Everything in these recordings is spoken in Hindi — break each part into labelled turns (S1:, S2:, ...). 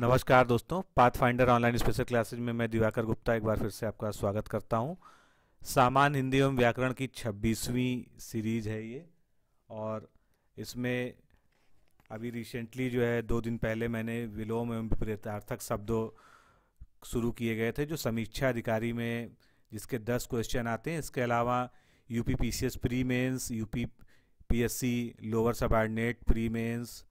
S1: नमस्कार दोस्तों pathfinder online special classes में मैं दिवाकर गुप्ता एक बार फिर से आपका स्वागत करता हूं सामान हिंदी एवं व्याकरण की 26वीं सीरीज है ये और इसमें अभी रिसेंटली जो है दो दिन पहले मैंने विलोम एवं विपरीतार्थक शब्दों शुरू किए गए थे जो समीक्षा अधिकारी में जिसके दस क्वेश्चन आते हैं इसके अलावा U P P C S pre mains U P P S C lower subordinate pre mains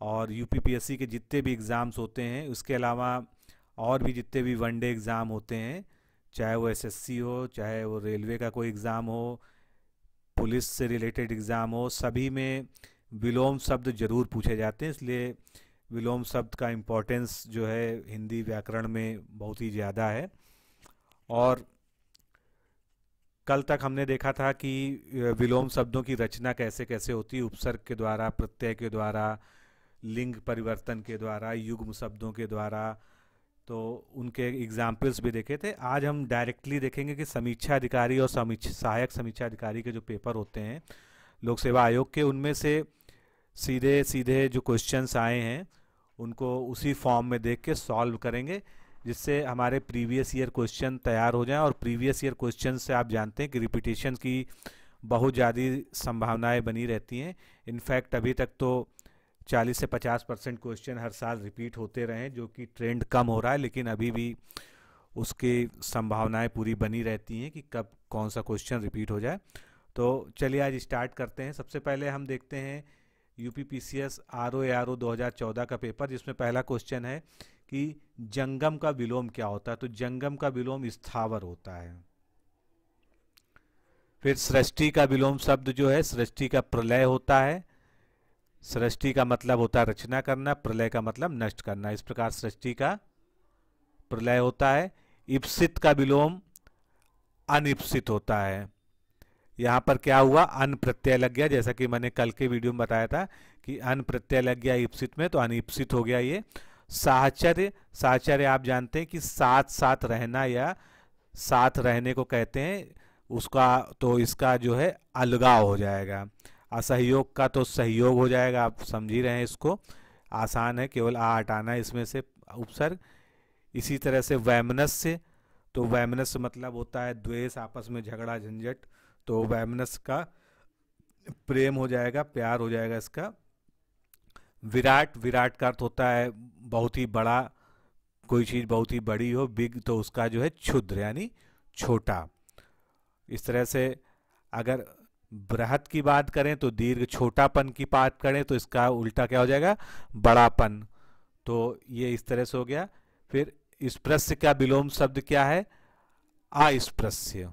S1: और यूपीपीएससी के जितने भी एग्ज़ाम्स होते हैं उसके अलावा और भी जितने भी वन डे एग्ज़ाम होते हैं चाहे वो एसएससी हो चाहे वो रेलवे का कोई एग्ज़ाम हो पुलिस से रिलेटेड एग्ज़ाम हो सभी में विलोम शब्द ज़रूर पूछे जाते हैं इसलिए विलोम शब्द का इम्पोर्टेंस जो है हिंदी व्याकरण में बहुत ही ज़्यादा है और कल तक हमने देखा था कि विलोम शब्दों की रचना कैसे कैसे होती है उपसर्ग के द्वारा प्रत्यय के द्वारा लिंग परिवर्तन के द्वारा युग्म शब्दों के द्वारा तो उनके एग्जाम्पल्स भी देखे थे आज हम डायरेक्टली देखेंगे कि समीक्षा अधिकारी और समीक्षा सहायक समीक्षा अधिकारी के जो पेपर होते हैं लोक सेवा आयोग के उनमें से सीधे सीधे जो क्वेश्चंस आए हैं उनको उसी फॉर्म में देख के सॉल्व करेंगे जिससे हमारे प्रीवियस ईयर क्वेश्चन तैयार हो जाएं और प्रीवियस ईयर क्वेश्चन से आप जानते हैं कि रिपीटेशन की बहुत ज़्यादा संभावनाएं बनी रहती हैं इनफैक्ट अभी तक तो 40 से 50 परसेंट क्वेश्चन हर साल रिपीट होते रहे जो कि ट्रेंड कम हो रहा है लेकिन अभी भी उसके संभावनाएं पूरी बनी रहती हैं कि कब कौन सा क्वेश्चन रिपीट हो जाए तो चलिए आज स्टार्ट करते हैं सबसे पहले हम देखते हैं U P P C S R O A R O दो हज़ार चौदह का पेपर जिसमें पहला क्वेश्चन है कि जंगम का विलोम क्या होता है तो जंगम का विलोम स्थावर होता है फिर सृष्टि का विलोम शब्द जो है सृष्टि का प्रलय होता है सृष्टि का मतलब होता है रचना करना प्रलय का मतलब नष्ट करना इस प्रकार सृष्टि का प्रलय होता है इप्सित का विलोम अनिप्सित होता है यहाँ पर क्या हुआ अन प्रत्यय लग गया जैसा कि मैंने कल के वीडियो में बताया था कि अन प्रत्यय लग गया इप्सित में तो अनिप्सित हो गया ये साहचर्य साहचर्य आप जानते हैं कि साथ साथ रहना या साथ रहने को कहते हैं उसका तो इसका जो है अलगाव हो जाएगा असहयोग का तो सहयोग हो जाएगा आप समझ ही रहे हैं इसको आसान है केवल आ हटाना इसमें से उपसर्ग इसी तरह से वैमनस से तो वैमनस मतलब होता है द्वेष आपस में झगड़ा झंझट तो वैमनस का प्रेम हो जाएगा प्यार हो जाएगा इसका विराट विराट का अर्थ होता है बहुत ही बड़ा कोई चीज़ बहुत ही बड़ी हो बिग तो उसका जो है क्षुद्र यानी छोटा इस तरह से अगर बृहत की बात करें तो दीर्घ छोटापन की बात करें तो इसका उल्टा क्या हो जाएगा बड़ापन तो ये इस तरह से हो गया फिर स्प्रस्य का विलोम शब्द क्या है अस्पृश्य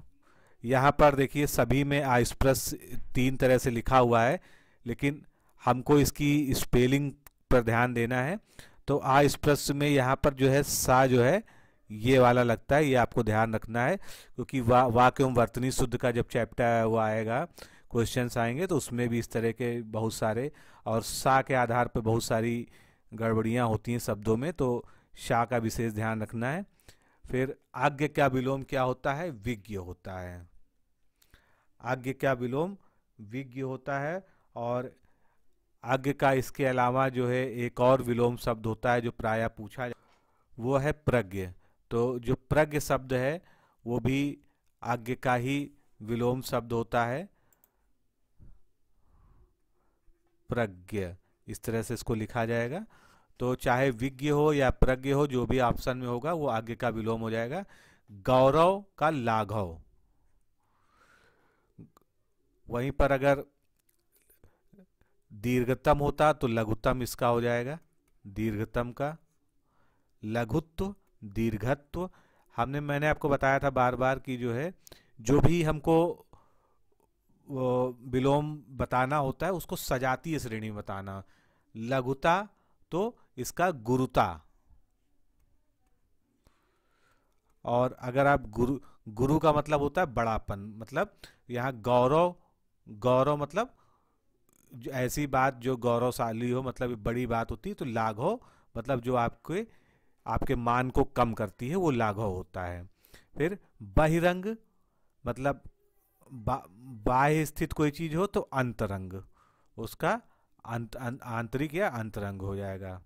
S1: यहाँ पर देखिए सभी में आस्प्रस्य तीन तरह से लिखा हुआ है लेकिन हमको इसकी स्पेलिंग पर ध्यान देना है तो आस्प्रस्य में यहाँ पर जो है सा जो है ये वाला लगता है ये आपको ध्यान रखना है क्योंकि वा वाक्यम वर्तनी शुद्ध का जब चैप्टर वो आएगा क्वेश्चंस आएंगे तो उसमें भी इस तरह के बहुत सारे और सा के आधार पर बहुत सारी गड़बड़ियाँ होती हैं शब्दों में तो शाह का विशेष ध्यान रखना है फिर आज्ञ क्या विलोम क्या होता है विज्ञ होता है आज्ञ क्या विलोम विज्ञ होता है और आज्ञ का इसके अलावा जो है एक और विलोम शब्द होता है जो प्राय पूछा वो है प्रज्ञ तो जो प्रज्ञ शब्द है वो भी आज्ञ का ही विलोम शब्द होता है प्रज्ञ इस तरह से इसको लिखा जाएगा तो चाहे विज्ञ हो या प्रज्ञ हो जो भी ऑप्शन में होगा वो आज्ञ का विलोम हो जाएगा गौरव का लाघव वहीं पर अगर दीर्घतम होता तो लघुतम इसका हो जाएगा दीर्घतम का लघुत्व दीर्घत्व हमने मैंने आपको बताया था बार बार कि जो है जो भी हमको विलोम बताना होता है उसको सजातीय श्रेणी में बताना लघुता तो इसका गुरुता और अगर आप गुरु गुरु का मतलब होता है बड़ापन मतलब यहाँ गौरव गौरव मतलब ऐसी बात जो गौरवशाली हो मतलब बड़ी बात होती है तो लाघो मतलब जो आपके आपके मान को कम करती है वो लाघव होता है फिर बहिरंग मतलब बाह्य स्थित कोई चीज हो तो अंतरंग उसका अंत अं, आंतरिक या अंतरंग हो जाएगा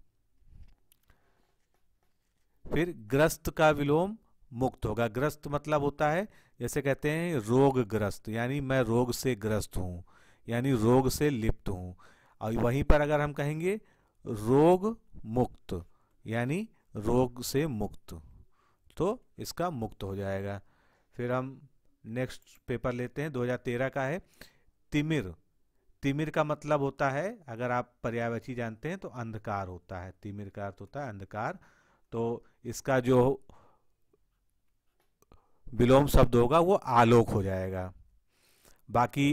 S1: फिर ग्रस्त का विलोम मुक्त होगा ग्रस्त मतलब होता है जैसे कहते हैं रोग ग्रस्त यानी मैं रोग से ग्रस्त हूं यानी रोग से लिप्त हूं और वहीं पर अगर हम कहेंगे रोग मुक्त यानी रोग से मुक्त तो इसका मुक्त हो जाएगा फिर हम नेक्स्ट पेपर लेते हैं 2013 का है तिमिर तिमिर का मतलब होता है अगर आप पर्यावची जानते हैं तो अंधकार होता है तिमिर का अर्थ होता है अंधकार तो इसका जो विलोम शब्द होगा वो आलोक हो जाएगा बाकी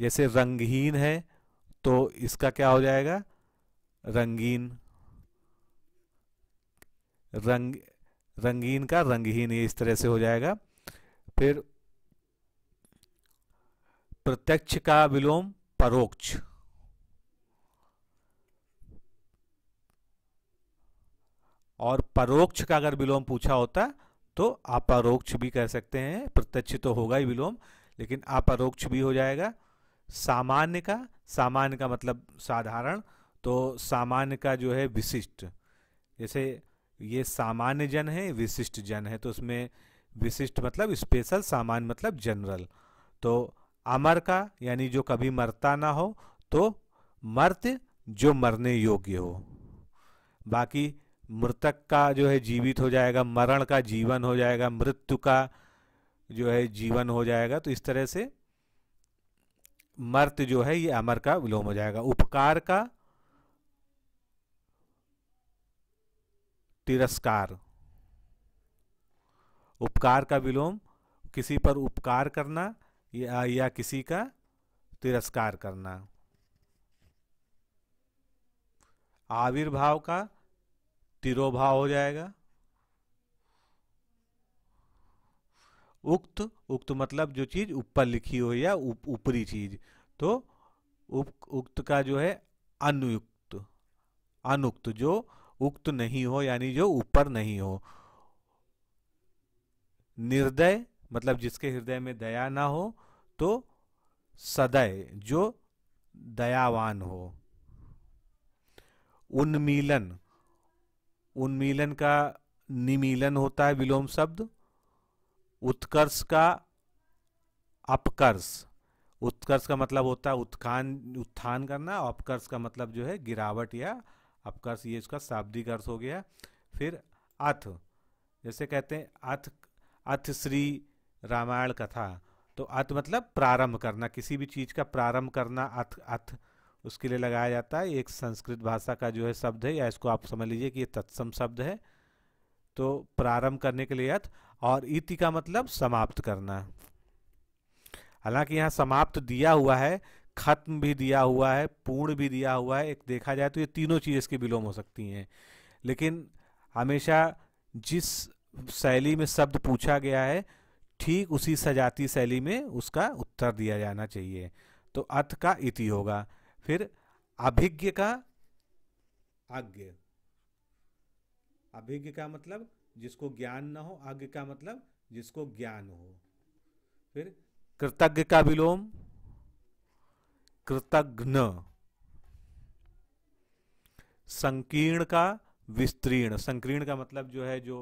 S1: जैसे रंगहीन है तो इसका क्या हो जाएगा रंगीन रंग रंगीन का रंगहीन ये इस तरह से हो जाएगा फिर प्रत्यक्ष का विलोम परोक्ष और परोक्ष का अगर विलोम पूछा होता तो अपरोक्ष भी कह सकते हैं प्रत्यक्ष तो होगा ही विलोम लेकिन अपरोक्ष भी हो जाएगा सामान्य का सामान्य का मतलब साधारण तो सामान्य का जो है विशिष्ट जैसे ये सामान्य जन है विशिष्ट जन है तो उसमें विशिष्ट मतलब स्पेशल सामान्य मतलब जनरल तो अमर का यानी जो कभी मरता ना हो तो मर्त जो मरने योग्य हो बाकी मृतक का जो है जीवित हो जाएगा मरण का जीवन हो जाएगा मृत्यु का जो है जीवन हो जाएगा तो इस तरह से मर्त जो है ये अमर का विलोम हो जाएगा उपकार का तिरस्कार उपकार का विलोम किसी पर उपकार करना या, या किसी का तिरस्कार करना आविर्भाव का तिरोभाव हो जाएगा उक्त उक्त मतलब जो चीज ऊपर लिखी हो या ऊपरी उप, चीज तो उप, उक्त का जो है अनुयुक्त अनुक्त जो उक्त नहीं हो यानी जो ऊपर नहीं हो निर्दय मतलब जिसके हृदय में दया ना हो तो सदय जो दयावान हो उन्मीलन उन्मीलन का निमीलन होता है विलोम शब्द उत्कर्ष का अपकर्ष उत्कर्ष का मतलब होता है उत्थान उत्थान करना अपकर्ष का मतलब जो है गिरावट या अपकर्ष ये इसका शाब्दिक अर्थ हो गया फिर अथ जैसे कहते हैं अथ अथ श्री रामायण कथा तो अथ मतलब प्रारंभ करना किसी भी चीज़ का प्रारंभ करना अथ अथ उसके लिए लगाया जाता है एक संस्कृत भाषा का जो है शब्द है या इसको आप समझ लीजिए कि ये तत्सम शब्द है तो प्रारंभ करने के लिए अथ और इति का मतलब समाप्त करना हालांकि यहाँ समाप्त दिया हुआ है खत्म भी दिया हुआ है पूर्ण भी दिया हुआ है एक देखा जाए तो ये तीनों चीज़ इसके विलोम हो सकती हैं लेकिन हमेशा जिस शैली में शब्द पूछा गया है ठीक उसी सजाती शैली में उसका उत्तर दिया जाना चाहिए तो अर्थ का इति होगा फिर अभिज्ञ का आज्ञ अभिज्ञ का मतलब जिसको ज्ञान ना हो आज्ञ का मतलब जिसको ज्ञान हो फिर कृतज्ञ का विलोम कृतघ्न संकीर्ण का विस्तीर्ण संकीर्ण का मतलब जो है जो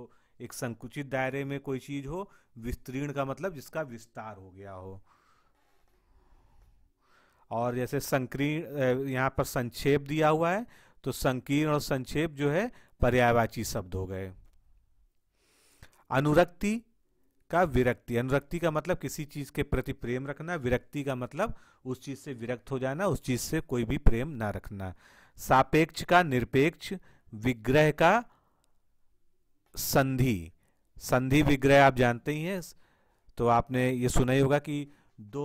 S1: एक संकुचित दायरे में कोई चीज हो विस्तीर्ण का मतलब जिसका विस्तार हो गया हो और जैसे संकीर्ण यहां पर संक्षेप दिया हुआ है तो संकीर्ण और संक्षेप जो है पर्यायवाची शब्द हो गए अनुरक्ति का विरक्ति अनुरक्ति का मतलब किसी चीज़ के प्रति प्रेम रखना विरक्ति का मतलब उस चीज़ से विरक्त हो जाना उस चीज़ से कोई भी प्रेम ना रखना सापेक्ष का निरपेक्ष विग्रह का संधि संधि विग्रह आप जानते ही हैं तो आपने ये सुना ही होगा कि दो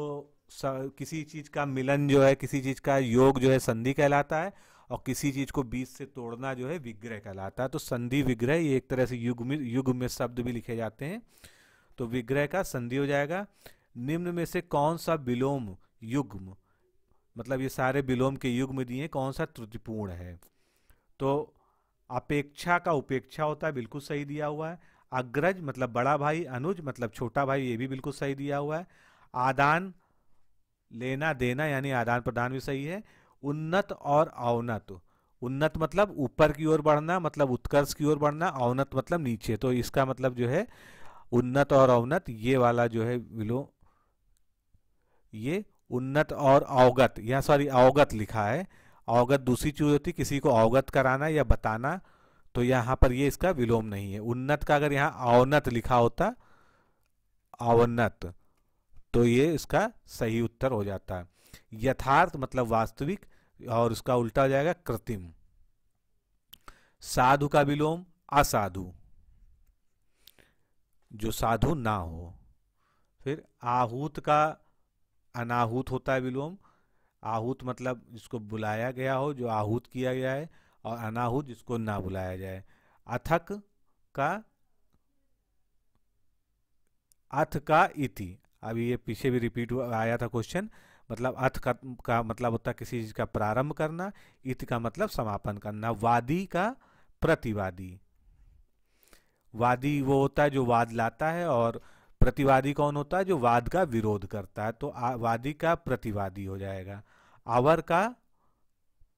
S1: किसी चीज़ का मिलन जो है किसी चीज़ का योग जो है संधि कहलाता है और किसी चीज़ को बीच से तोड़ना जो है विग्रह कहलाता है तो संधि विग्रह ये एक तरह से युग में युग में शब्द भी लिखे जाते हैं तो विग्रह का संधि हो जाएगा निम्न में से कौन सा विलोम युग्म मतलब ये सारे विलोम के युग्म दिए कौन सा त्रुटिपूर्ण है तो अपेक्षा का उपेक्षा होता है बिल्कुल सही दिया हुआ है अग्रज मतलब बड़ा भाई अनुज मतलब छोटा भाई ये भी बिल्कुल सही दिया हुआ है आदान लेना देना यानी आदान प्रदान भी सही है उन्नत और अवनत उन्नत मतलब ऊपर की ओर बढ़ना मतलब उत्कर्ष की ओर बढ़ना अवनत मतलब नीचे तो इसका मतलब जो है उन्नत और अवनत ये वाला जो है विलोम ये उन्नत और अवगत यहां सॉरी अवगत लिखा है अवगत दूसरी चीज़ होती किसी को अवगत कराना या बताना तो यहां पर ये इसका विलोम नहीं है उन्नत का अगर यहां अवनत लिखा होता अवनत तो ये इसका सही उत्तर हो जाता है यथार्थ मतलब वास्तविक और उसका उल्टा हो जाएगा कृत्रिम साधु का विलोम असाधु जो साधु ना हो फिर आहूत का अनाहूत होता है विलोम आहूत मतलब जिसको बुलाया गया हो जो आहूत किया गया है और अनाहूत जिसको ना बुलाया जाए अथक का अथ का इति अभी ये पीछे भी रिपीट आया था क्वेश्चन मतलब अथ का, का मतलब होता है किसी चीज का प्रारंभ करना इति का मतलब समापन करना वादी का प्रतिवादी वादी वो होता है जो वाद लाता है और प्रतिवादी कौन होता है जो वाद का विरोध करता है तो वादी का प्रतिवादी हो जाएगा आवर का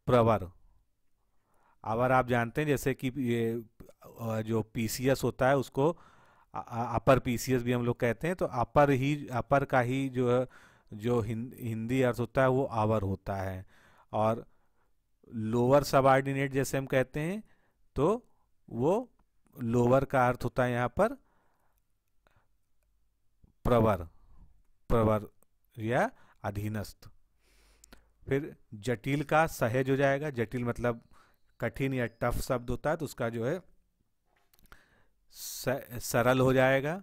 S1: प्रवर आवर आप जानते हैं जैसे कि ये जो पीसीएस होता है उसको अपर पीसीएस भी हम लोग कहते हैं तो अपर ही अपर का ही जो है जो हिंदी अर्थ होता है वो आवर होता है और लोअर सबॉर्डिनेट जैसे हम कहते हैं तो वो लोअर का अर्थ होता है यहाँ पर प्रवर प्रवर या अधीनस्थ फिर जटिल का सहज हो जाएगा जटिल मतलब कठिन या टफ शब्द होता है तो उसका जो है सरल हो जाएगा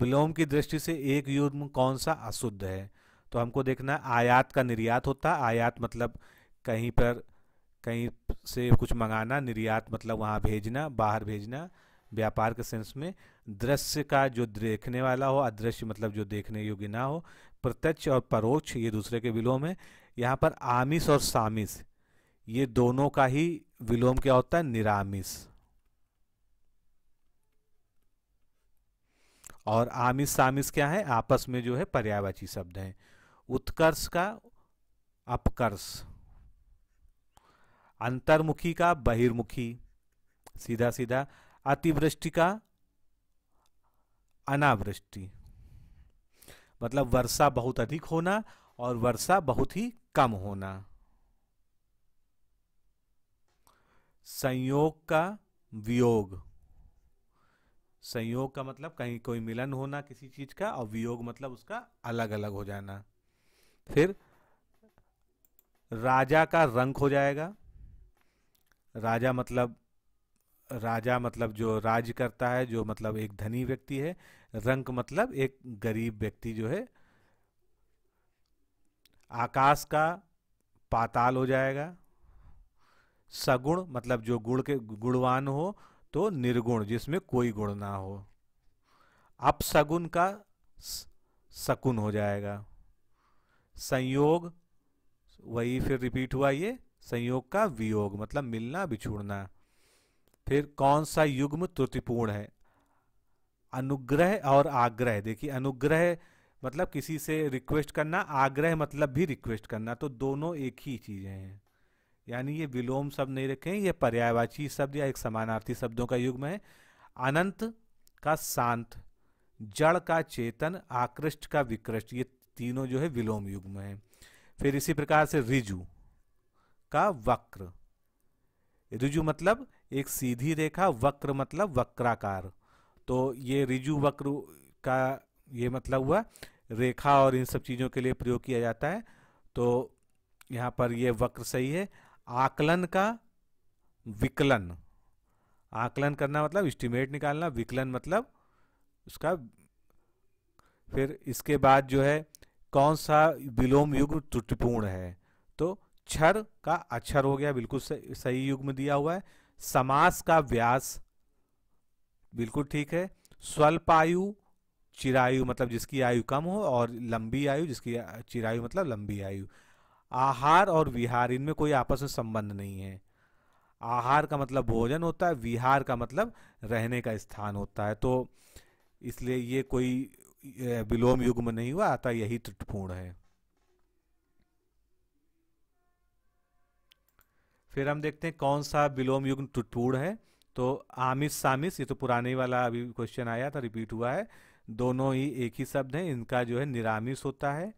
S1: विलोम की दृष्टि से एक युग्म कौन सा अशुद्ध है तो हमको देखना आयात का निर्यात होता आयात मतलब कहीं पर कहीं से कुछ मंगाना निर्यात मतलब वहाँ भेजना बाहर भेजना व्यापार के सेंस में दृश्य का जो देखने वाला हो अदृश्य मतलब जो देखने योग्य ना हो प्रत्यक्ष और परोक्ष ये दूसरे के विलोम है यहाँ पर आमिष और सामिस ये दोनों का ही विलोम क्या होता है निरामिस और आमिस सामिस क्या है आपस में जो है पर्यावाची शब्द हैं उत्कर्ष का अपकर्ष अंतर्मुखी का बहिर्मुखी सीधा सीधा अतिवृष्टि का अनावृष्टि मतलब वर्षा बहुत अधिक होना और वर्षा बहुत ही कम होना संयोग का वियोग संयोग का मतलब कहीं कोई मिलन होना किसी चीज का और वियोग मतलब उसका अलग अलग हो जाना फिर राजा का रंक हो जाएगा राजा मतलब राजा मतलब जो राज करता है जो मतलब एक धनी व्यक्ति है रंक मतलब एक गरीब व्यक्ति जो है आकाश का पाताल हो जाएगा सगुण मतलब जो गुण के गुणवान हो तो निर्गुण जिसमें कोई गुण ना हो अपसगुण का सकुन हो जाएगा संयोग वही फिर रिपीट हुआ ये संयोग का वियोग मतलब मिलना बिछुड़ना फिर कौन सा युग्म त्रुटिपूर्ण है अनुग्रह और आग्रह देखिए अनुग्रह मतलब किसी से रिक्वेस्ट करना आग्रह मतलब भी रिक्वेस्ट करना तो दोनों एक ही चीज़ें हैं यानी ये विलोम शब्द नहीं रखें ये पर्यायवाची शब्द या एक समानार्थी शब्दों का युग्म है अनंत का शांत जड़ का चेतन आकृष्ट का विकृष्ट ये तीनों जो है विलोम युग्म है फिर इसी प्रकार से रिजु का वक्र रिजु मतलब एक सीधी रेखा वक्र मतलब वक्राकार तो ये रिजु वक्र का ये मतलब हुआ रेखा और इन सब चीज़ों के लिए प्रयोग किया जाता है तो यहां पर ये वक्र सही है आकलन का विकलन आकलन करना मतलब इस्टीमेट निकालना विकलन मतलब उसका फिर इसके बाद जो है कौन सा विलोम युग्म त्रुटिपूर्ण है तो क्षर का अक्षर हो गया बिल्कुल सही युग में दिया हुआ है समास का व्यास बिल्कुल ठीक है स्वल्प आयु चिरायु मतलब जिसकी आयु कम हो और लंबी आयु जिसकी चिरायु मतलब लंबी आयु आहार और विहार इनमें कोई आपस में संबंध नहीं है आहार का मतलब भोजन होता है विहार का मतलब रहने का स्थान होता है तो इसलिए ये कोई विलोम युग में नहीं हुआ आता यही त्रुटपूर्ण है फिर हम देखते हैं कौन सा विलोम युग्म टुटूड़ है तो आमिस सामिस ये तो पुराने वाला अभी क्वेश्चन आया था रिपीट हुआ है दोनों ही एक ही शब्द हैं इनका जो है निरामिस होता है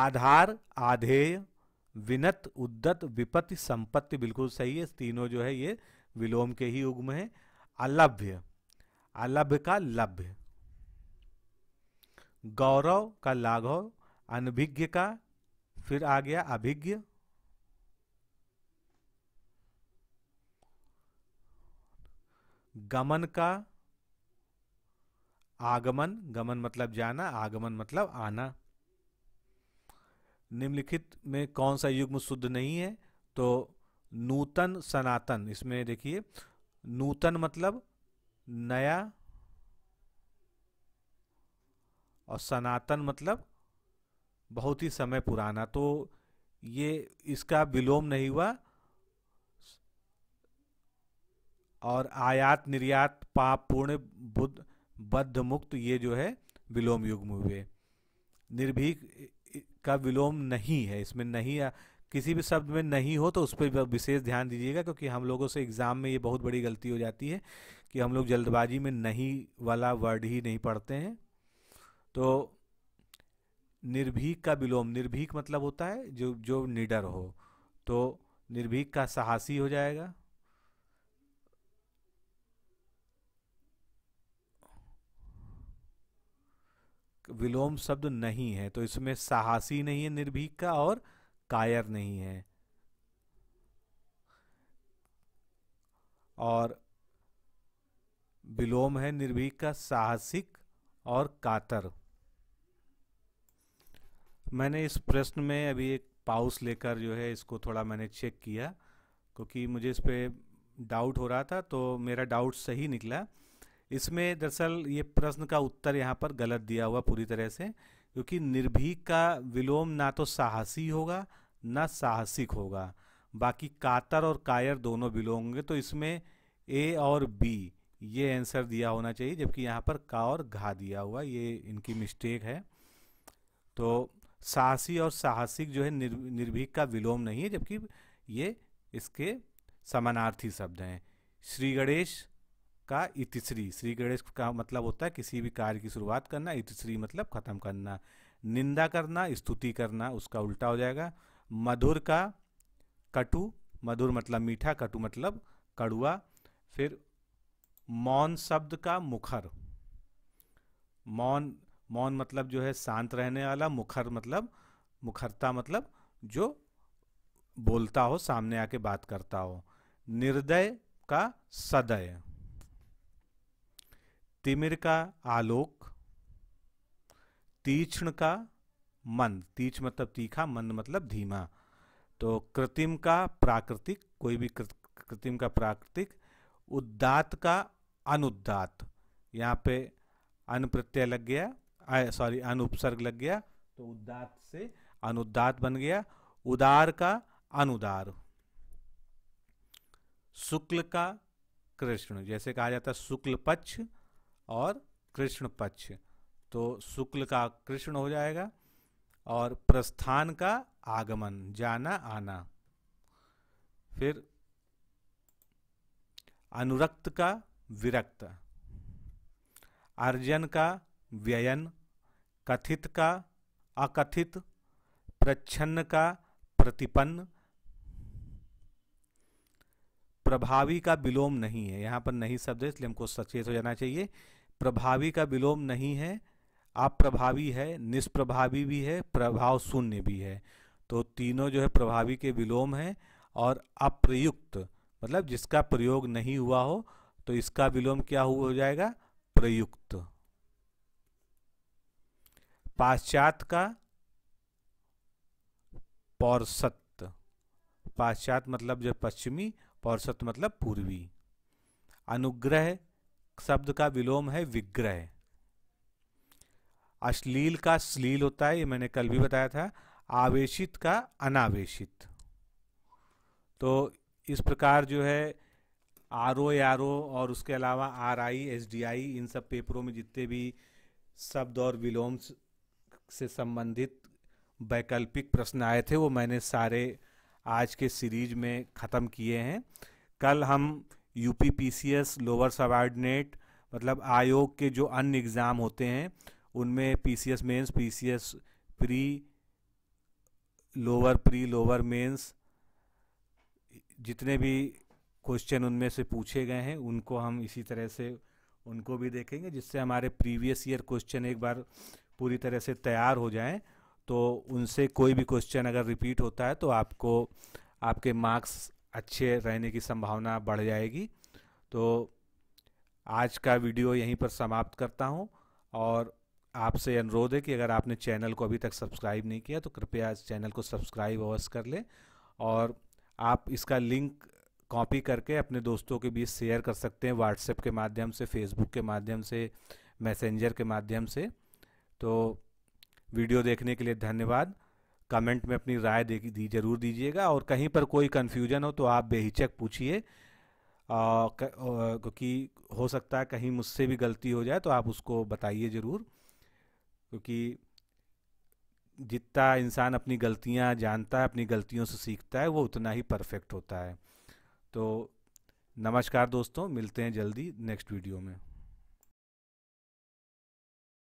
S1: आधार आधेय विनत उद्दत विपत्ति संपत्ति बिल्कुल सही है तीनों जो है ये विलोम के ही उग्म है अलभ्य अलभ्य का लभ्य गौरव का लाघव अनभिज्ञ का फिर आ गया अभिज्ञ गमन का आगमन गमन मतलब जाना आगमन मतलब आना निम्नलिखित में कौन सा युग्म शुद्ध नहीं है तो नूतन सनातन इसमें देखिए नूतन मतलब नया और सनातन मतलब बहुत ही समय पुराना तो ये इसका विलोम नहीं हुआ और आयात निर्यात पाप पूर्ण बुद्ध बद्ध मुक्त ये जो है विलोम युग में हुए निर्भीक का विलोम नहीं है इसमें नहीं आ, किसी भी शब्द में नहीं हो तो उस पर विशेष ध्यान दीजिएगा क्योंकि हम लोगों से एग्ज़ाम में ये बहुत बड़ी गलती हो जाती है कि हम लोग जल्दबाजी में नहीं वाला वर्ड ही नहीं पढ़ते हैं तो निर्भीक का विलोम निर्भीक मतलब होता है जो जो निडर हो तो निर्भीक का साहसी हो जाएगा विलोम शब्द नहीं है तो इसमें साहसी नहीं है निर्भीक का और कायर नहीं है और विलोम है निर्भीक का साहसिक और कातर मैंने इस प्रश्न में अभी एक पाउस लेकर जो है इसको थोड़ा मैंने चेक किया क्योंकि मुझे इस पर डाउट हो रहा था तो मेरा डाउट सही निकला इसमें दरअसल ये प्रश्न का उत्तर यहाँ पर गलत दिया हुआ पूरी तरह से क्योंकि निर्भीक का विलोम ना तो साहसी होगा ना साहसिक होगा बाकी कातर और कायर दोनों विलोम होंगे तो इसमें ए और बी ये आंसर दिया होना चाहिए जबकि यहाँ पर का और घा दिया हुआ ये इनकी मिस्टेक है तो साहसी और साहसिक जो है निर्, निर्भीक का विलोम नहीं है जबकि ये इसके समानार्थी शब्द हैं श्री गणेश का इतिश्री श्री गणेश का मतलब होता है किसी भी कार्य की शुरुआत करना इतिश्री मतलब खत्म करना निंदा करना स्तुति करना उसका उल्टा हो जाएगा मधुर का कटु मधुर मतलब मीठा कटु मतलब कड़ुआ फिर मौन शब्द का मुखर मौन मौन मतलब जो है शांत रहने वाला मुखर मतलब मुखरता मतलब जो बोलता हो सामने आके बात करता हो निर्दय का सदय तिमिर का आलोक तीक्ष्ण का मंद तीक्ष मतलब तीखा मंद मतलब धीमा तो कृत्रिम का प्राकृतिक कोई भी कृत्रिम का प्राकृतिक उद्दात का अनुदात यहाँ पे अन प्रत्यय लग गया सॉरी अनुपसर्ग लग गया तो उदात से अनुदात बन गया उदार का अनुदार शुक्ल का कृष्ण जैसे कहा जाता है शुक्ल पक्ष और कृष्ण पक्ष तो शुक्ल का कृष्ण हो जाएगा और प्रस्थान का आगमन जाना आना फिर अनुरक्त का विरक्त अर्जन का व्ययन कथित का अकथित प्रच्छन्न का प्रतिपन्न प्रभावी का विलोम नहीं है यहाँ पर नहीं शब्द है इसलिए हमको सचेत हो जाना चाहिए प्रभावी का विलोम नहीं है अप्रभावी है निष्प्रभावी भी है प्रभाव शून्य भी है तो तीनों जो है प्रभावी के विलोम हैं और अप्रयुक्त मतलब जिसका प्रयोग नहीं हुआ हो तो इसका विलोम क्या हो जाएगा प्रयुक्त पाश्चात का पौरसत पाश्चात मतलब जो पश्चिमी पौरसत मतलब पूर्वी अनुग्रह शब्द का विलोम है विग्रह अश्लील का श्लील होता है ये मैंने कल भी बताया था आवेशित का अनावेशित तो इस प्रकार जो है आर ओ आर ओ और उसके अलावा R I S D I इन सब पेपरों में जितने भी शब्द और विलोम से संबंधित वैकल्पिक प्रश्न आए थे वो मैंने सारे आज के सीरीज में ख़त्म किए हैं कल हम U P P C S lower subordinate मतलब आयोग के जो अन्य एग्ज़ाम होते हैं उनमें P C S mains P C S pre lower pre lower mains जितने भी क्वेश्चन उनमें से पूछे गए हैं उनको हम इसी तरह से उनको भी देखेंगे जिससे हमारे प्रीवियस ईयर क्वेश्चन एक बार पूरी तरह से तैयार हो जाएं तो उनसे कोई भी क्वेश्चन अगर रिपीट होता है तो आपको आपके मार्क्स अच्छे रहने की संभावना बढ़ जाएगी तो आज का वीडियो यहीं पर समाप्त करता हूं और आपसे अनुरोध है कि अगर आपने चैनल को अभी तक सब्सक्राइब नहीं किया तो कृपया इस चैनल को सब्सक्राइब अवश्य कर लें और आप इसका लिंक कॉपी करके अपने दोस्तों के बीच शेयर कर सकते हैं व्हाट्सएप के माध्यम से फेसबुक के माध्यम से मैसेंजर के माध्यम से तो वीडियो देखने के लिए धन्यवाद कमेंट में अपनी राय दे दी जरूर दीजिएगा और कहीं पर कोई कन्फ्यूजन हो तो आप बेहिचक पूछिए क्योंकि हो सकता है कहीं मुझसे भी गलती हो जाए तो आप उसको बताइए ज़रूर क्योंकि जितना इंसान अपनी गलतियां जानता है अपनी गलतियों से सीखता है वो उतना ही परफेक्ट होता है तो नमस्कार दोस्तों मिलते हैं जल्दी नेक्स्ट वीडियो में